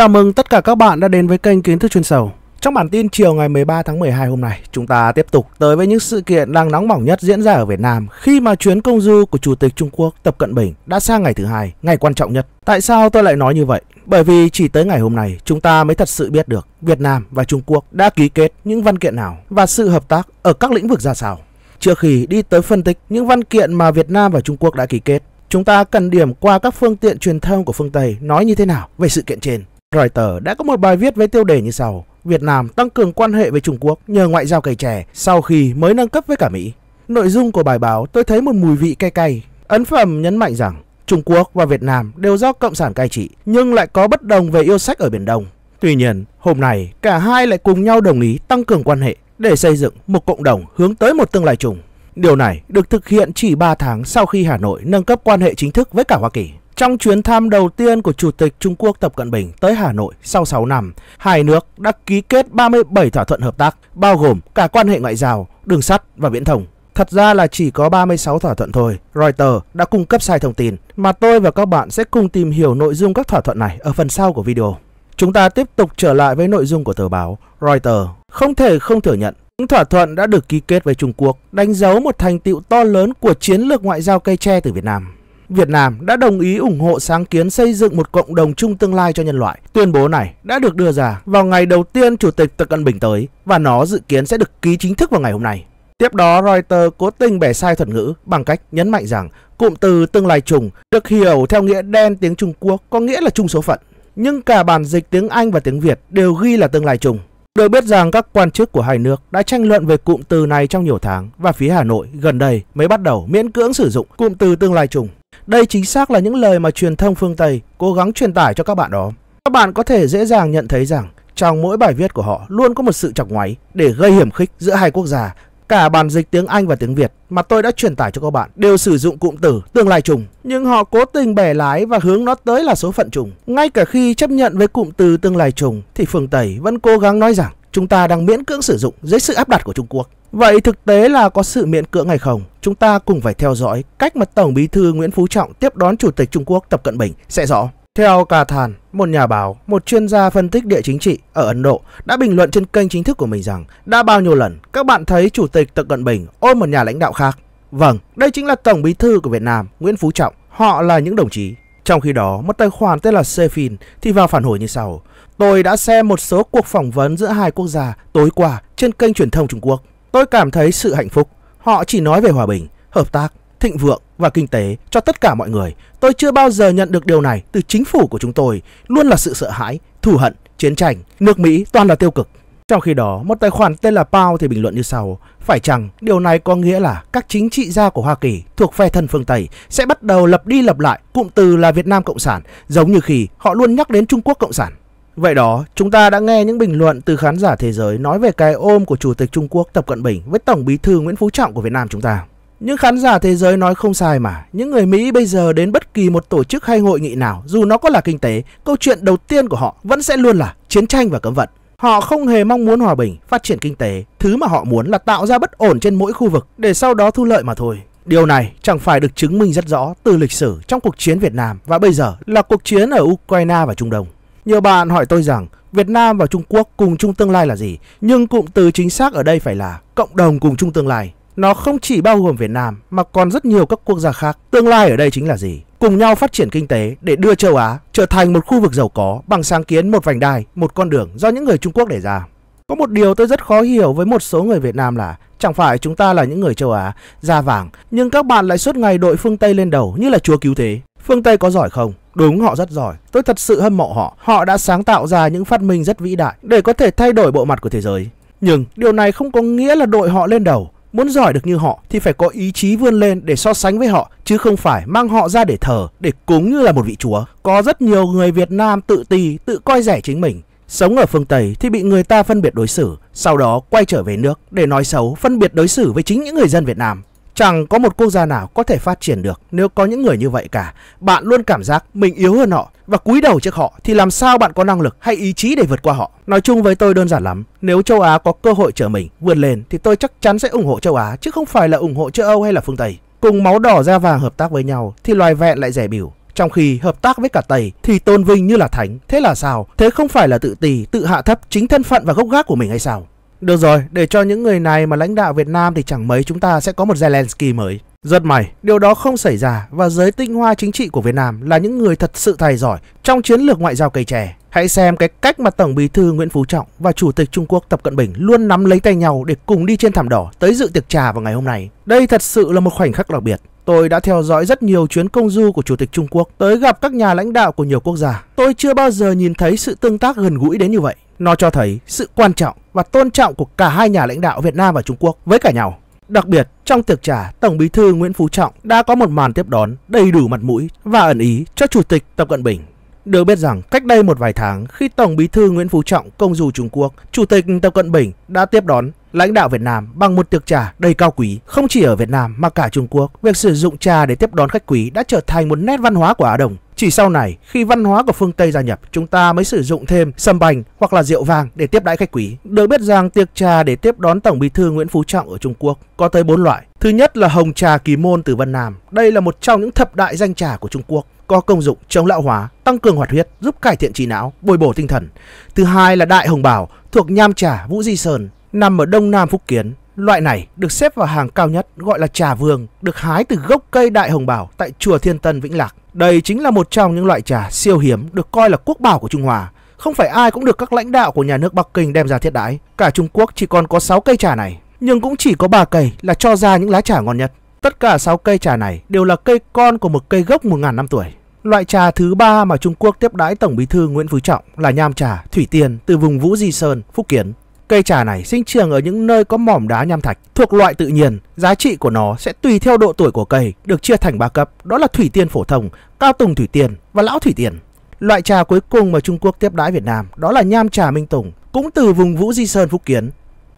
Chào mừng tất cả các bạn đã đến với kênh Kiến thức chuyên sâu. Trong bản tin chiều ngày 13 tháng 12 hôm nay, chúng ta tiếp tục tới với những sự kiện đang nóng bỏng nhất diễn ra ở Việt Nam khi mà chuyến công du của Chủ tịch Trung Quốc Tập Cận Bình đã sang ngày thứ hai, ngày quan trọng nhất. Tại sao tôi lại nói như vậy? Bởi vì chỉ tới ngày hôm nay chúng ta mới thật sự biết được Việt Nam và Trung Quốc đã ký kết những văn kiện nào và sự hợp tác ở các lĩnh vực ra sao. Trước khi đi tới phân tích những văn kiện mà Việt Nam và Trung Quốc đã ký kết, chúng ta cần điểm qua các phương tiện truyền thông của phương Tây nói như thế nào về sự kiện trên. Reuters đã có một bài viết với tiêu đề như sau. Việt Nam tăng cường quan hệ với Trung Quốc nhờ ngoại giao cày trẻ sau khi mới nâng cấp với cả Mỹ. Nội dung của bài báo tôi thấy một mùi vị cay cay. Ấn phẩm nhấn mạnh rằng Trung Quốc và Việt Nam đều do Cộng sản cai trị nhưng lại có bất đồng về yêu sách ở Biển Đông. Tuy nhiên, hôm nay cả hai lại cùng nhau đồng ý tăng cường quan hệ để xây dựng một cộng đồng hướng tới một tương lai chung. Điều này được thực hiện chỉ 3 tháng sau khi Hà Nội nâng cấp quan hệ chính thức với cả Hoa Kỳ. Trong chuyến thăm đầu tiên của Chủ tịch Trung Quốc Tập Cận Bình tới Hà Nội sau 6 năm, hai nước đã ký kết 37 thỏa thuận hợp tác, bao gồm cả quan hệ ngoại giao, đường sắt và viễn thông. Thật ra là chỉ có 36 thỏa thuận thôi, Reuters đã cung cấp sai thông tin, mà tôi và các bạn sẽ cùng tìm hiểu nội dung các thỏa thuận này ở phần sau của video. Chúng ta tiếp tục trở lại với nội dung của tờ báo Reuters. Không thể không thừa nhận, những thỏa thuận đã được ký kết với Trung Quốc đánh dấu một thành tựu to lớn của chiến lược ngoại giao cây tre từ Việt Nam. Việt Nam đã đồng ý ủng hộ sáng kiến xây dựng một cộng đồng chung tương lai cho nhân loại. Tuyên bố này đã được đưa ra vào ngày đầu tiên Chủ tịch Tập Cận Bình tới và nó dự kiến sẽ được ký chính thức vào ngày hôm nay. Tiếp đó, Reuters cố tình bẻ sai thuật ngữ bằng cách nhấn mạnh rằng cụm từ tương lai chung được hiểu theo nghĩa đen tiếng Trung Quốc có nghĩa là chung số phận. Nhưng cả bản dịch tiếng Anh và tiếng Việt đều ghi là tương lai chung. Được biết rằng các quan chức của hai nước đã tranh luận về cụm từ này trong nhiều tháng và phía Hà Nội gần đây mới bắt đầu miễn cưỡng sử dụng cụm từ tương lai chung. Đây chính xác là những lời mà truyền thông phương Tây cố gắng truyền tải cho các bạn đó. Các bạn có thể dễ dàng nhận thấy rằng trong mỗi bài viết của họ luôn có một sự chọc ngoáy để gây hiểm khích giữa hai quốc gia. Cả bản dịch tiếng Anh và tiếng Việt mà tôi đã truyền tải cho các bạn đều sử dụng cụm từ tương lai chung, nhưng họ cố tình bẻ lái và hướng nó tới là số phận chung. Ngay cả khi chấp nhận với cụm từ tương lai chung, thì phương Tây vẫn cố gắng nói rằng chúng ta đang miễn cưỡng sử dụng dưới sự áp đặt của Trung Quốc. Vậy thực tế là có sự miễn cưỡng hay không? Chúng ta cùng phải theo dõi cách mà Tổng Bí thư Nguyễn Phú Trọng tiếp đón Chủ tịch Trung Quốc Tập Cận Bình sẽ rõ. Theo Cà Thàn, một nhà báo, một chuyên gia phân tích địa chính trị ở Ấn Độ đã bình luận trên kênh chính thức của mình rằng đã bao nhiêu lần các bạn thấy Chủ tịch Tập Cận Bình ôm một nhà lãnh đạo khác. Vâng, đây chính là Tổng Bí thư của Việt Nam, Nguyễn Phú Trọng. Họ là những đồng chí trong khi đó, một tài khoản tên là Sefin thì vào phản hồi như sau. Tôi đã xem một số cuộc phỏng vấn giữa hai quốc gia tối qua trên kênh truyền thông Trung Quốc. Tôi cảm thấy sự hạnh phúc. Họ chỉ nói về hòa bình, hợp tác, thịnh vượng và kinh tế cho tất cả mọi người. Tôi chưa bao giờ nhận được điều này từ chính phủ của chúng tôi. Luôn là sự sợ hãi, thù hận, chiến tranh. Nước Mỹ toàn là tiêu cực. Trong khi đó, một tài khoản tên là Pao thì bình luận như sau. Phải chăng điều này có nghĩa là các chính trị gia của Hoa Kỳ thuộc phe thân phương Tây sẽ bắt đầu lập đi lập lại cụm từ là Việt Nam Cộng sản giống như khi họ luôn nhắc đến Trung Quốc Cộng sản. Vậy đó, chúng ta đã nghe những bình luận từ khán giả thế giới nói về cái ôm của Chủ tịch Trung Quốc Tập Cận Bình với Tổng bí thư Nguyễn Phú Trọng của Việt Nam chúng ta. Những khán giả thế giới nói không sai mà, những người Mỹ bây giờ đến bất kỳ một tổ chức hay hội nghị nào, dù nó có là kinh tế, câu chuyện đầu tiên của họ vẫn sẽ luôn là chiến tranh và cấm vận. Họ không hề mong muốn hòa bình, phát triển kinh tế, thứ mà họ muốn là tạo ra bất ổn trên mỗi khu vực để sau đó thu lợi mà thôi. Điều này chẳng phải được chứng minh rất rõ từ lịch sử trong cuộc chiến Việt Nam và bây giờ là cuộc chiến ở Ukraine và Trung Đông. Nhiều bạn hỏi tôi rằng Việt Nam và Trung Quốc cùng chung tương lai là gì, nhưng cụm từ chính xác ở đây phải là cộng đồng cùng chung tương lai. Nó không chỉ bao gồm Việt Nam mà còn rất nhiều các quốc gia khác. Tương lai ở đây chính là gì? cùng nhau phát triển kinh tế để đưa châu Á trở thành một khu vực giàu có bằng sáng kiến một vành đai, một con đường do những người Trung Quốc đề ra. Có một điều tôi rất khó hiểu với một số người Việt Nam là chẳng phải chúng ta là những người châu Á, da vàng, nhưng các bạn lại suốt ngày đội phương Tây lên đầu như là chúa cứu thế. Phương Tây có giỏi không? Đúng họ rất giỏi. Tôi thật sự hâm mộ họ. Họ đã sáng tạo ra những phát minh rất vĩ đại để có thể thay đổi bộ mặt của thế giới. Nhưng điều này không có nghĩa là đội họ lên đầu Muốn giỏi được như họ thì phải có ý chí vươn lên để so sánh với họ chứ không phải mang họ ra để thờ, để cúng như là một vị chúa. Có rất nhiều người Việt Nam tự ti, tự coi rẻ chính mình. Sống ở phương Tây thì bị người ta phân biệt đối xử, sau đó quay trở về nước để nói xấu, phân biệt đối xử với chính những người dân Việt Nam. Chẳng có một quốc gia nào có thể phát triển được nếu có những người như vậy cả. Bạn luôn cảm giác mình yếu hơn họ và cúi đầu trước họ thì làm sao bạn có năng lực hay ý chí để vượt qua họ. Nói chung với tôi đơn giản lắm, nếu châu Á có cơ hội trở mình vươn lên thì tôi chắc chắn sẽ ủng hộ châu Á chứ không phải là ủng hộ châu Âu hay là phương Tây. Cùng máu đỏ da vàng hợp tác với nhau thì loài vẹn lại rẻ biểu. Trong khi hợp tác với cả Tây thì tôn vinh như là thánh. Thế là sao? Thế không phải là tự tì, tự hạ thấp chính thân phận và gốc gác của mình hay sao? Được rồi, để cho những người này mà lãnh đạo Việt Nam thì chẳng mấy chúng ta sẽ có một Zelensky mới. Rất mày điều đó không xảy ra và giới tinh hoa chính trị của Việt Nam là những người thật sự tài giỏi trong chiến lược ngoại giao cây trẻ. Hãy xem cái cách mà Tổng Bí thư Nguyễn Phú Trọng và Chủ tịch Trung Quốc Tập Cận Bình luôn nắm lấy tay nhau để cùng đi trên thảm đỏ tới dự tiệc trà vào ngày hôm nay. Đây thật sự là một khoảnh khắc đặc biệt. Tôi đã theo dõi rất nhiều chuyến công du của Chủ tịch Trung Quốc tới gặp các nhà lãnh đạo của nhiều quốc gia. Tôi chưa bao giờ nhìn thấy sự tương tác gần gũi đến như vậy. Nó cho thấy sự quan trọng và tôn trọng của cả hai nhà lãnh đạo Việt Nam và Trung Quốc với cả nhau. Đặc biệt, trong tiệc trà, Tổng Bí thư Nguyễn Phú Trọng đã có một màn tiếp đón đầy đủ mặt mũi và ẩn ý cho Chủ tịch Tập Cận Bình. Được biết rằng cách đây một vài tháng khi Tổng Bí thư Nguyễn Phú Trọng công du Trung Quốc, Chủ tịch Tập Cận Bình đã tiếp đón lãnh đạo Việt Nam bằng một tiệc trà đầy cao quý. Không chỉ ở Việt Nam mà cả Trung Quốc, việc sử dụng trà để tiếp đón khách quý đã trở thành một nét văn hóa của Á Đông. Chỉ sau này, khi văn hóa của phương Tây gia nhập, chúng ta mới sử dụng thêm sâm bành hoặc là rượu vàng để tiếp đãi khách quý. Được biết rằng tiệc trà để tiếp đón Tổng Bí thư Nguyễn Phú Trọng ở Trung Quốc có tới 4 loại. Thứ nhất là hồng trà kỳ môn từ Vân Nam. Đây là một trong những thập đại danh trà của Trung Quốc có công dụng chống lão hóa, tăng cường hoạt huyết, giúp cải thiện trí não, bồi bổ tinh thần. Thứ hai là đại hồng bảo thuộc nham trà Vũ Di Sơn, nằm ở đông nam Phúc Kiến, Loại này được xếp vào hàng cao nhất gọi là trà vương, được hái từ gốc cây đại hồng bảo tại chùa Thiên Tân Vĩnh Lạc. Đây chính là một trong những loại trà siêu hiếm được coi là quốc bảo của Trung Hoa. Không phải ai cũng được các lãnh đạo của nhà nước Bắc Kinh đem ra thiết đái. Cả Trung Quốc chỉ còn có 6 cây trà này, nhưng cũng chỉ có 3 cây là cho ra những lá trà ngon nhất. Tất cả 6 cây trà này đều là cây con của một cây gốc 1.000 năm tuổi. Loại trà thứ ba mà Trung Quốc tiếp đãi Tổng Bí thư Nguyễn Phú Trọng là nham trà Thủy Tiên từ vùng Vũ Di Sơn, Phúc Kiến. Cây trà này sinh trưởng ở những nơi có mỏm đá nham thạch, thuộc loại tự nhiên. Giá trị của nó sẽ tùy theo độ tuổi của cây, được chia thành ba cấp, đó là thủy tiên phổ thông, cao tùng thủy tiên và lão thủy tiên. Loại trà cuối cùng mà Trung Quốc tiếp đãi Việt Nam đó là nham trà Minh Tùng, cũng từ vùng Vũ Di Sơn Phúc Kiến.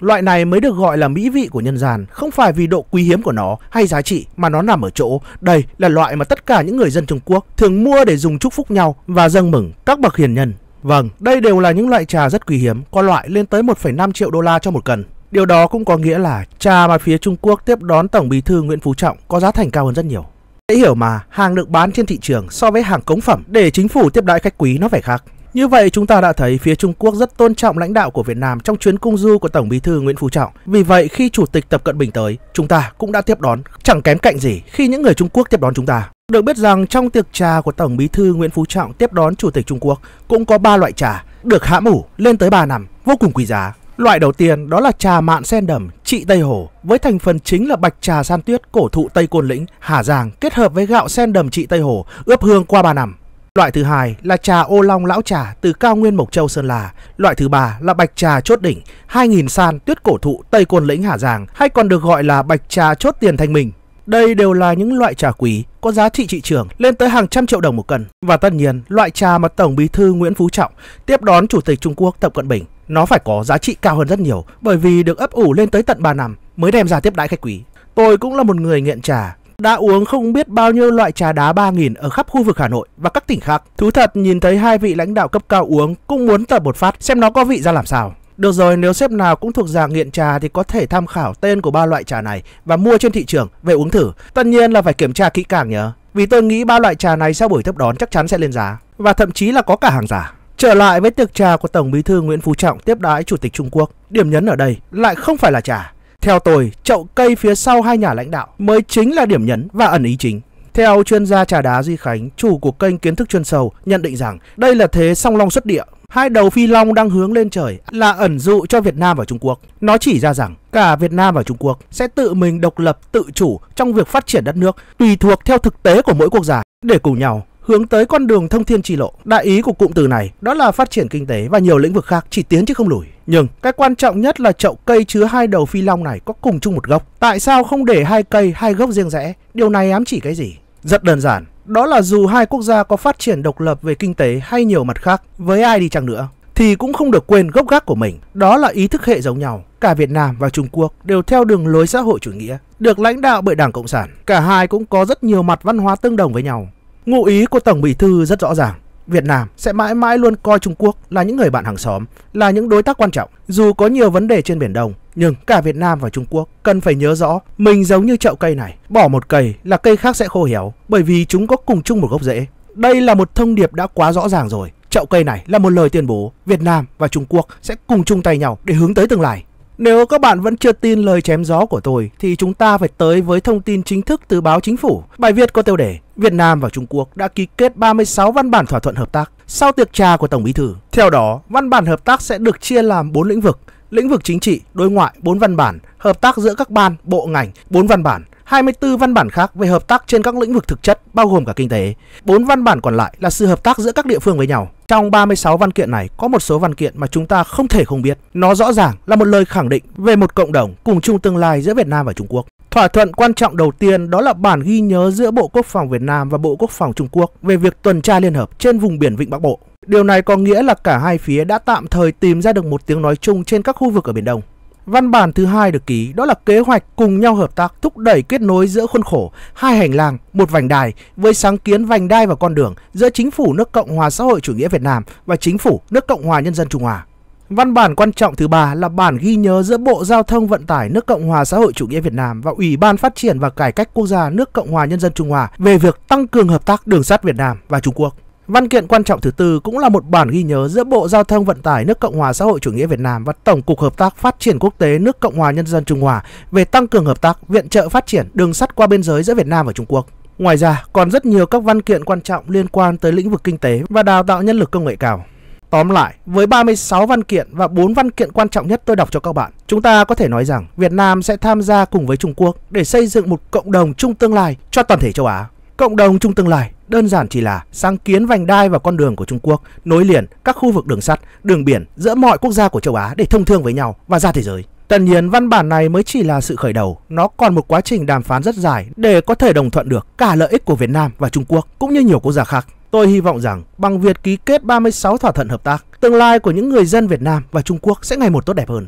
Loại này mới được gọi là mỹ vị của nhân gian, không phải vì độ quý hiếm của nó hay giá trị mà nó nằm ở chỗ. Đây là loại mà tất cả những người dân Trung Quốc thường mua để dùng chúc phúc nhau và dâng mừng các bậc hiền nhân. Vâng, đây đều là những loại trà rất quý hiếm, có loại lên tới 1,5 triệu đô la cho một cần. Điều đó cũng có nghĩa là trà mà phía Trung Quốc tiếp đón Tổng Bí thư Nguyễn Phú Trọng có giá thành cao hơn rất nhiều. Dễ hiểu mà, hàng được bán trên thị trường so với hàng cống phẩm để chính phủ tiếp đãi khách quý nó phải khác. Như vậy chúng ta đã thấy phía Trung Quốc rất tôn trọng lãnh đạo của Việt Nam trong chuyến cung du của Tổng Bí thư Nguyễn Phú Trọng. Vì vậy khi Chủ tịch Tập Cận Bình tới, chúng ta cũng đã tiếp đón, chẳng kém cạnh gì khi những người Trung Quốc tiếp đón chúng ta. Được biết rằng trong tiệc trà của Tổng Bí thư Nguyễn Phú Trọng tiếp đón Chủ tịch Trung Quốc cũng có 3 loại trà, được hãm ủ lên tới 3 năm, vô cùng quý giá. Loại đầu tiên đó là trà mạn sen đầm trị Tây Hồ với thành phần chính là bạch trà san tuyết cổ thụ Tây Côn Lĩnh, Hà Giang kết hợp với gạo sen đầm trị Tây Hồ ướp hương qua 3 năm. Loại thứ hai là trà ô long lão trà từ cao nguyên Mộc Châu Sơn La. Loại thứ ba là bạch trà chốt đỉnh 2000 san tuyết cổ thụ Tây Côn Lĩnh Hà Giang hay còn được gọi là bạch trà chốt tiền thanh minh. Đây đều là những loại trà quý có giá trị thị trường lên tới hàng trăm triệu đồng một cân. Và tất nhiên, loại trà mà Tổng Bí thư Nguyễn Phú Trọng tiếp đón Chủ tịch Trung Quốc Tập Cận Bình, nó phải có giá trị cao hơn rất nhiều bởi vì được ấp ủ lên tới tận 3 năm mới đem ra tiếp đãi khách quý. Tôi cũng là một người nghiện trà, đã uống không biết bao nhiêu loại trà đá 3.000 ở khắp khu vực Hà Nội và các tỉnh khác. Thú thật nhìn thấy hai vị lãnh đạo cấp cao uống cũng muốn tập một phát xem nó có vị ra làm sao. Được rồi, nếu sếp nào cũng thuộc dạng nghiện trà thì có thể tham khảo tên của ba loại trà này và mua trên thị trường về uống thử. Tất nhiên là phải kiểm tra kỹ càng nhớ. Vì tôi nghĩ ba loại trà này sau buổi thấp đón chắc chắn sẽ lên giá và thậm chí là có cả hàng giả. Trở lại với tiệc trà của Tổng Bí thư Nguyễn Phú Trọng tiếp đái Chủ tịch Trung Quốc, điểm nhấn ở đây lại không phải là trà. Theo tôi, chậu cây phía sau hai nhà lãnh đạo mới chính là điểm nhấn và ẩn ý chính. Theo chuyên gia trà đá Duy Khánh, chủ của kênh Kiến thức chuyên sâu, nhận định rằng đây là thế song long xuất địa. Hai đầu phi long đang hướng lên trời là ẩn dụ cho Việt Nam và Trung Quốc. Nó chỉ ra rằng cả Việt Nam và Trung Quốc sẽ tự mình độc lập, tự chủ trong việc phát triển đất nước, tùy thuộc theo thực tế của mỗi quốc gia để cùng nhau hướng tới con đường thông thiên tri lộ. Đại ý của cụm từ này đó là phát triển kinh tế và nhiều lĩnh vực khác chỉ tiến chứ không lùi. Nhưng cái quan trọng nhất là chậu cây chứa hai đầu phi long này có cùng chung một gốc. Tại sao không để hai cây, hai gốc riêng rẽ? Điều này ám chỉ cái gì? Rất đơn giản, đó là dù hai quốc gia có phát triển độc lập về kinh tế hay nhiều mặt khác, với ai đi chăng nữa, thì cũng không được quên gốc gác của mình. Đó là ý thức hệ giống nhau. Cả Việt Nam và Trung Quốc đều theo đường lối xã hội chủ nghĩa, được lãnh đạo bởi Đảng Cộng sản. Cả hai cũng có rất nhiều mặt văn hóa tương đồng với nhau. Ngụ ý của Tổng Bí Thư rất rõ ràng. Việt Nam sẽ mãi mãi luôn coi Trung Quốc là những người bạn hàng xóm, là những đối tác quan trọng. Dù có nhiều vấn đề trên Biển Đông, nhưng cả Việt Nam và Trung Quốc cần phải nhớ rõ mình giống như chậu cây này. Bỏ một cây là cây khác sẽ khô héo bởi vì chúng có cùng chung một gốc rễ. Đây là một thông điệp đã quá rõ ràng rồi. Chậu cây này là một lời tuyên bố Việt Nam và Trung Quốc sẽ cùng chung tay nhau để hướng tới tương lai. Nếu các bạn vẫn chưa tin lời chém gió của tôi thì chúng ta phải tới với thông tin chính thức từ báo chính phủ. Bài viết có tiêu đề Việt Nam và Trung Quốc đã ký kết 36 văn bản thỏa thuận hợp tác sau tiệc trà của Tổng Bí thư. Theo đó, văn bản hợp tác sẽ được chia làm 4 lĩnh vực: lĩnh vực chính trị, đối ngoại 4 văn bản, hợp tác giữa các ban, bộ ngành 4 văn bản, 24 văn bản khác về hợp tác trên các lĩnh vực thực chất bao gồm cả kinh tế. 4 văn bản còn lại là sự hợp tác giữa các địa phương với nhau. Trong 36 văn kiện này có một số văn kiện mà chúng ta không thể không biết. Nó rõ ràng là một lời khẳng định về một cộng đồng cùng chung tương lai giữa Việt Nam và Trung Quốc. Thỏa thuận quan trọng đầu tiên đó là bản ghi nhớ giữa Bộ Quốc phòng Việt Nam và Bộ Quốc phòng Trung Quốc về việc tuần tra liên hợp trên vùng biển Vịnh Bắc Bộ. Điều này có nghĩa là cả hai phía đã tạm thời tìm ra được một tiếng nói chung trên các khu vực ở Biển Đông. Văn bản thứ hai được ký đó là kế hoạch cùng nhau hợp tác thúc đẩy kết nối giữa khuôn khổ hai hành lang, một vành đai với sáng kiến vành đai và con đường giữa chính phủ nước Cộng hòa xã hội chủ nghĩa Việt Nam và chính phủ nước Cộng hòa nhân dân Trung Hoa. Văn bản quan trọng thứ ba là bản ghi nhớ giữa Bộ Giao thông Vận tải nước Cộng hòa xã hội chủ nghĩa Việt Nam và Ủy ban Phát triển và Cải cách Quốc gia nước Cộng hòa Nhân dân Trung Hoa về việc tăng cường hợp tác đường sắt Việt Nam và Trung Quốc. Văn kiện quan trọng thứ tư cũng là một bản ghi nhớ giữa Bộ Giao thông Vận tải nước Cộng hòa xã hội chủ nghĩa Việt Nam và Tổng cục Hợp tác Phát triển Quốc tế nước Cộng hòa Nhân dân Trung Hoa về tăng cường hợp tác, viện trợ phát triển đường sắt qua biên giới giữa Việt Nam và Trung Quốc. Ngoài ra, còn rất nhiều các văn kiện quan trọng liên quan tới lĩnh vực kinh tế và đào tạo nhân lực công nghệ cao. Tóm lại, với 36 văn kiện và 4 văn kiện quan trọng nhất tôi đọc cho các bạn, chúng ta có thể nói rằng Việt Nam sẽ tham gia cùng với Trung Quốc để xây dựng một cộng đồng chung tương lai cho toàn thể châu Á. Cộng đồng chung tương lai đơn giản chỉ là sáng kiến vành đai và con đường của Trung Quốc nối liền các khu vực đường sắt, đường biển giữa mọi quốc gia của châu Á để thông thương với nhau và ra thế giới. Tất nhiên văn bản này mới chỉ là sự khởi đầu, nó còn một quá trình đàm phán rất dài để có thể đồng thuận được cả lợi ích của Việt Nam và Trung Quốc cũng như nhiều quốc gia khác. Tôi hy vọng rằng bằng việc ký kết 36 thỏa thuận hợp tác, tương lai của những người dân Việt Nam và Trung Quốc sẽ ngày một tốt đẹp hơn.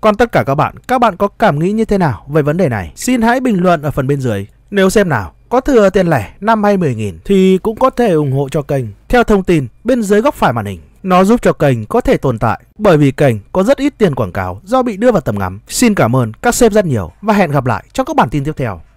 Còn tất cả các bạn, các bạn có cảm nghĩ như thế nào về vấn đề này? Xin hãy bình luận ở phần bên dưới. Nếu xem nào, có thừa tiền lẻ 5 hay 10 nghìn thì cũng có thể ủng hộ cho kênh. Theo thông tin bên dưới góc phải màn hình, nó giúp cho kênh có thể tồn tại bởi vì kênh có rất ít tiền quảng cáo do bị đưa vào tầm ngắm. Xin cảm ơn các sếp rất nhiều và hẹn gặp lại trong các bản tin tiếp theo.